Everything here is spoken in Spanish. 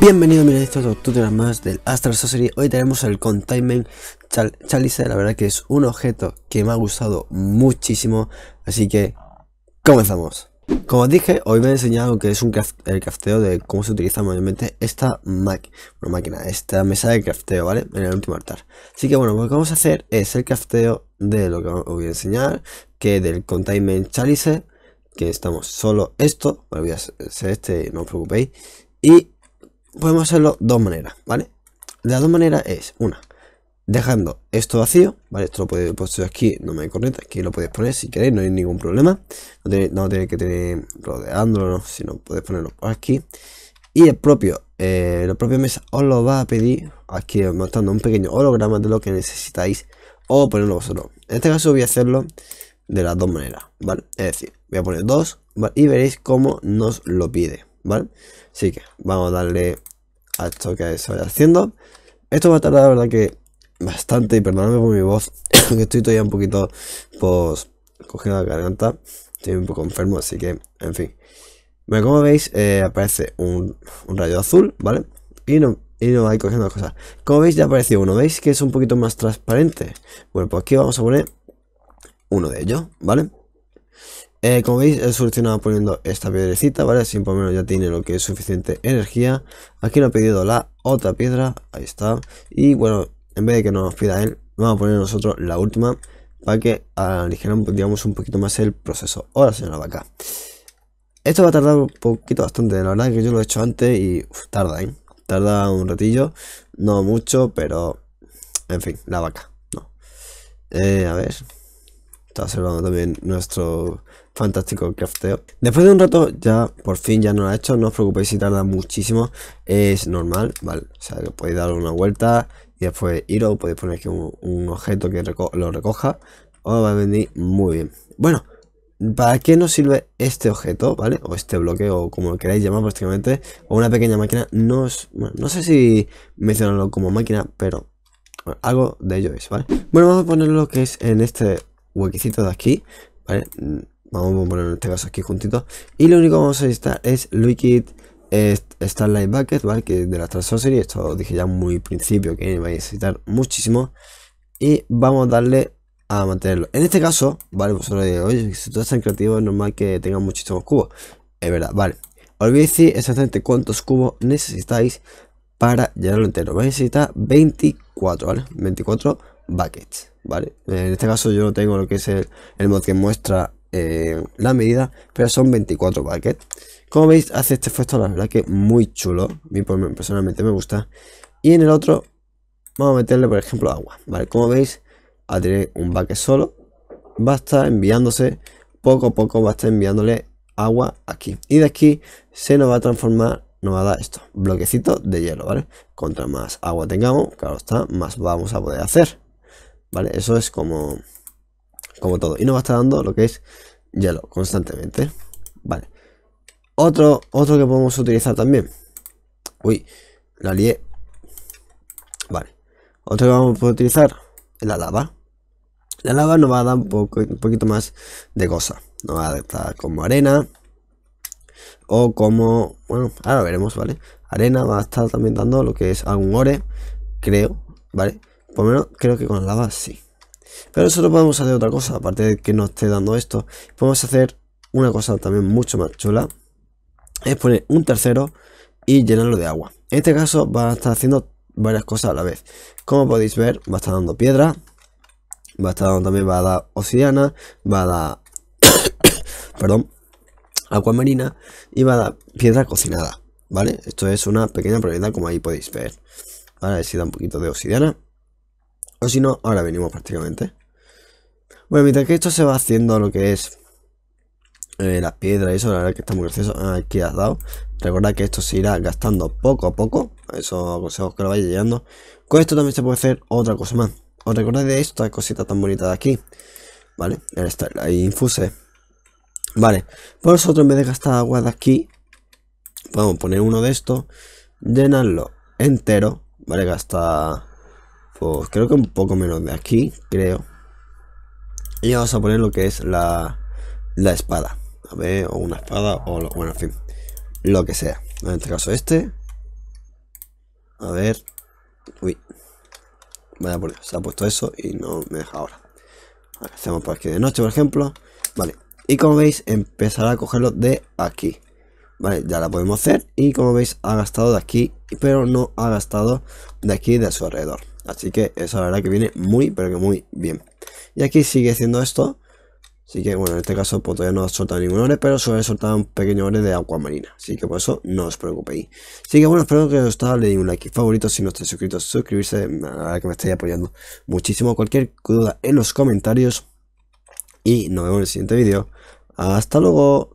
Bienvenido miradistas a tutorial más del Astral Sorcery Hoy tenemos el Containment Chalice La verdad que es un objeto que me ha gustado muchísimo Así que comenzamos Como os dije, hoy a enseñar enseñado que es un el crafteo de cómo se utiliza mayormente esta Mac bueno, máquina, esta mesa de crafteo, ¿vale? En el último altar Así que bueno, lo que vamos a hacer es el crafteo de lo que os voy a enseñar Que del Containment Chalice que estamos solo esto, voy a hacer este, no os preocupéis y podemos hacerlo dos maneras, ¿vale? Las dos maneras es una, dejando esto vacío, ¿vale? Esto lo podéis poner aquí, no me corneta, aquí lo podéis poner si queréis, no hay ningún problema. No tiene que tener rodeándolo, no, sino podéis ponerlo aquí. Y el propio, eh, la mesa os lo va a pedir, aquí mostrando un pequeño holograma de lo que necesitáis o ponerlo vosotros. En este caso voy a hacerlo de las dos maneras, ¿vale? Es decir, voy a poner dos y veréis cómo nos lo pide, ¿vale? Así que vamos a darle a esto que estoy haciendo. Esto va a tardar, la verdad, que bastante, y perdonadme por mi voz, que estoy todavía un poquito, pues, cogiendo la garganta. Estoy un poco enfermo, así que, en fin. como veis, eh, aparece un, un, rayo azul, ¿vale? Y no, y no ir cogiendo cosas. Como veis, ya apareció uno. ¿Veis que es un poquito más transparente? Bueno, pues aquí vamos a poner uno de ellos, ¿vale? Eh, como veis he solucionado poniendo esta piedrecita, ¿vale? Así por lo menos ya tiene lo que es suficiente energía. Aquí nos ha pedido la otra piedra, ahí está. Y bueno, en vez de que nos pida él, vamos a poner nosotros la última para que aligeramos, digamos, un poquito más el proceso. Ahora, señora vaca. Esto va a tardar un poquito bastante, la verdad que yo lo he hecho antes y tarda, ¿eh? Tarda un ratillo, no mucho, pero en fin, la vaca, no. Eh, a ver, está observando también nuestro fantástico crafteo. Después de un rato, ya por fin ya no lo ha hecho, no os preocupéis si tarda muchísimo, es normal, ¿vale? O sea, que podéis dar una vuelta y después ir o podéis poner aquí un, objeto que lo recoja, o va a venir muy bien. Bueno, ¿Para qué nos sirve este objeto, ¿vale? O este bloque, o como lo queráis llamar prácticamente, o una pequeña máquina. No, no sé si mencionarlo como máquina, pero algo de ello es, ¿vale? Bueno, vamos a ponerlo que es en este huequicito de aquí, ¿vale? Mm, vamos a poner en este caso aquí juntito Y lo único que vamos a necesitar es Liquid Starlight Bucket, ¿vale? Que es de la series esto dije ya muy principio que va a necesitar muchísimo. Y vamos a darle a mantenerlo. En este caso, ¿vale? Vosotros diréis, oye, si todos están creativos es normal que tengan muchísimos cubos. Es verdad, vale. Os decir exactamente cuántos cubos necesitáis para llenarlo entero. Vais a necesitar 24, ¿vale? 24 buckets. ¿vale? En este caso yo no tengo lo que es el, mod que muestra eh, la medida, pero son 24 paquetes. Como veis, hace este efecto, la verdad que muy chulo. A mí personalmente me gusta. Y en el otro, vamos a meterle, por ejemplo, agua. Vale, como veis, a tener un bucket solo. Va a estar enviándose, poco a poco va a estar enviándole agua aquí. Y de aquí se nos va a transformar, nos va a dar esto, bloquecito de hielo, ¿vale? Contra más agua tengamos, claro está, más vamos a poder hacer. ¿Vale? Eso es como, como todo. Y nos va a estar dando lo que es hielo constantemente. Vale. Otro, otro que podemos utilizar también. Uy, la lié. Vale. Otro que vamos a utilizar es la lava. La lava nos va a dar un, poco, un poquito más de cosa. Nos va a estar como arena. O como... Bueno, ahora veremos, ¿vale? Arena va a estar también dando lo que es algún ore, creo, ¿vale? vale por lo menos creo que con lava sí. Pero nosotros podemos hacer otra cosa, aparte de que nos esté dando esto. Podemos hacer una cosa también mucho más chula. Es poner un tercero y llenarlo de agua. En este caso va a estar haciendo varias cosas a la vez. Como podéis ver, va a estar dando piedra. Va a estar dando también, va a dar obsidiana. Va a dar... perdón. Agua marina. Y va a dar piedra cocinada. ¿Vale? Esto es una pequeña propiedad como ahí podéis ver. Vale, a ver si da un poquito de obsidiana. O si no, ahora venimos prácticamente. Bueno, mientras que esto se va haciendo lo que es eh, las piedras y eso, la verdad que está muy gracioso. Aquí ah, has dado. recordad que esto se irá gastando poco a poco. eso consejos que lo vaya llegando. Con esto también se puede hacer otra cosa más. Os recordáis de esta cosita tan bonita de aquí. ¿Vale? ahí infuse. Vale. Por nosotros en vez de gastar agua de aquí. Podemos poner uno de estos. Llenarlo entero. ¿Vale? gastar pues creo que un poco menos de aquí, creo. Y vamos a poner lo que es la, espada. A ver, o una espada, o bueno, en fin, lo que sea. En este caso este. A ver. Uy. Vaya se ha puesto eso y no me deja ahora. hacemos por aquí de noche, por ejemplo. Vale, y como veis, empezará a cogerlo de aquí. Vale, ya la podemos hacer y como veis ha gastado de aquí, pero no ha gastado de aquí de su alrededor. Así que esa la verdad que viene muy, pero que muy bien. Y aquí sigue siendo esto. Así que bueno, en este caso pues, todavía no ha soltado ningún ore, pero solo he soltado un pequeño ore de agua marina. Así que por eso no os preocupéis. Así que bueno, espero que os haya gustado, le un like favorito. Si no estáis suscritos, suscribirse. La verdad que me estáis apoyando muchísimo. Cualquier duda en los comentarios. Y nos vemos en el siguiente vídeo. Hasta luego.